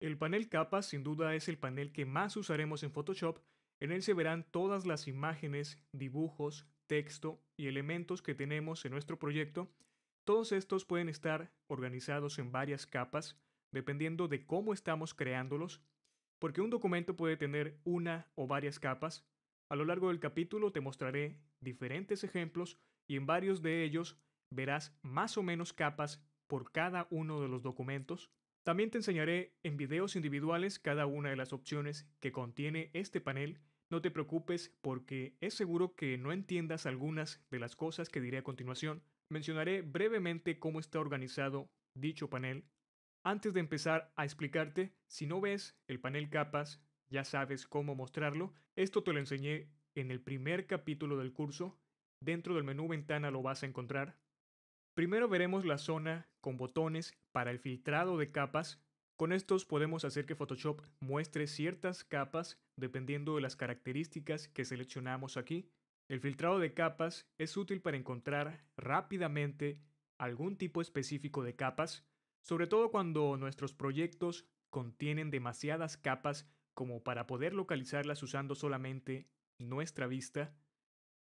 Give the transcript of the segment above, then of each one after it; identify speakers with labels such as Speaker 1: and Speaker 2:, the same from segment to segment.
Speaker 1: El panel capas sin duda es el panel que más usaremos en Photoshop, en él se verán todas las imágenes, dibujos, texto y elementos que tenemos en nuestro proyecto. Todos estos pueden estar organizados en varias capas, dependiendo de cómo estamos creándolos, porque un documento puede tener una o varias capas. A lo largo del capítulo te mostraré diferentes ejemplos y en varios de ellos verás más o menos capas por cada uno de los documentos. También te enseñaré en videos individuales cada una de las opciones que contiene este panel. No te preocupes porque es seguro que no entiendas algunas de las cosas que diré a continuación. Mencionaré brevemente cómo está organizado dicho panel. Antes de empezar a explicarte, si no ves el panel capas, ya sabes cómo mostrarlo. Esto te lo enseñé en el primer capítulo del curso. Dentro del menú ventana lo vas a encontrar. Primero veremos la zona con botones para el filtrado de capas. Con estos podemos hacer que Photoshop muestre ciertas capas dependiendo de las características que seleccionamos aquí. El filtrado de capas es útil para encontrar rápidamente algún tipo específico de capas, sobre todo cuando nuestros proyectos contienen demasiadas capas como para poder localizarlas usando solamente nuestra vista.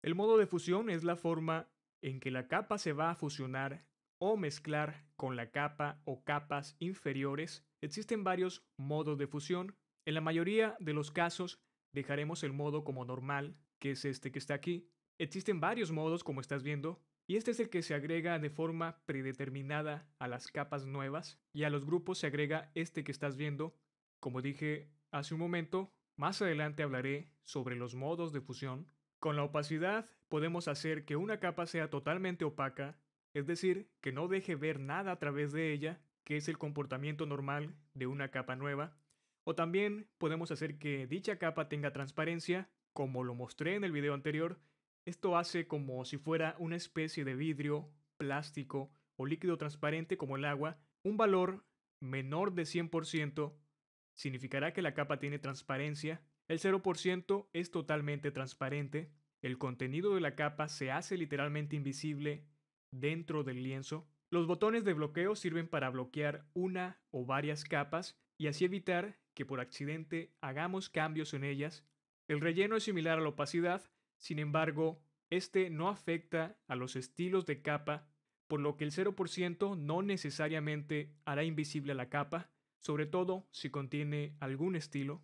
Speaker 1: El modo de fusión es la forma en que la capa se va a fusionar o mezclar con la capa o capas inferiores, existen varios modos de fusión. En la mayoría de los casos dejaremos el modo como normal, que es este que está aquí. Existen varios modos como estás viendo, y este es el que se agrega de forma predeterminada a las capas nuevas y a los grupos se agrega este que estás viendo. Como dije hace un momento, más adelante hablaré sobre los modos de fusión. Con la opacidad podemos hacer que una capa sea totalmente opaca, es decir, que no deje ver nada a través de ella, que es el comportamiento normal de una capa nueva, o también podemos hacer que dicha capa tenga transparencia, como lo mostré en el video anterior, esto hace como si fuera una especie de vidrio, plástico o líquido transparente como el agua, un valor menor de 100% significará que la capa tiene transparencia, el 0% es totalmente transparente el contenido de la capa se hace literalmente invisible dentro del lienzo. Los botones de bloqueo sirven para bloquear una o varias capas y así evitar que por accidente hagamos cambios en ellas. El relleno es similar a la opacidad, sin embargo, este no afecta a los estilos de capa, por lo que el 0% no necesariamente hará invisible a la capa, sobre todo si contiene algún estilo.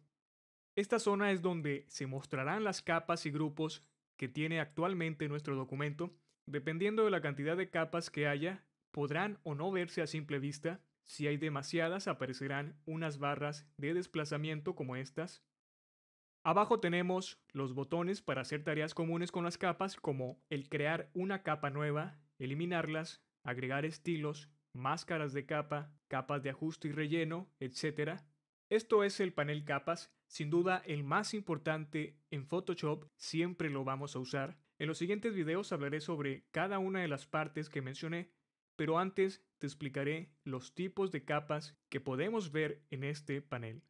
Speaker 1: Esta zona es donde se mostrarán las capas y grupos que tiene actualmente nuestro documento, dependiendo de la cantidad de capas que haya, podrán o no verse a simple vista. Si hay demasiadas, aparecerán unas barras de desplazamiento como estas. Abajo tenemos los botones para hacer tareas comunes con las capas, como el crear una capa nueva, eliminarlas, agregar estilos, máscaras de capa, capas de ajuste y relleno, etc. Esto es el panel capas, sin duda el más importante en Photoshop, siempre lo vamos a usar. En los siguientes videos hablaré sobre cada una de las partes que mencioné, pero antes te explicaré los tipos de capas que podemos ver en este panel.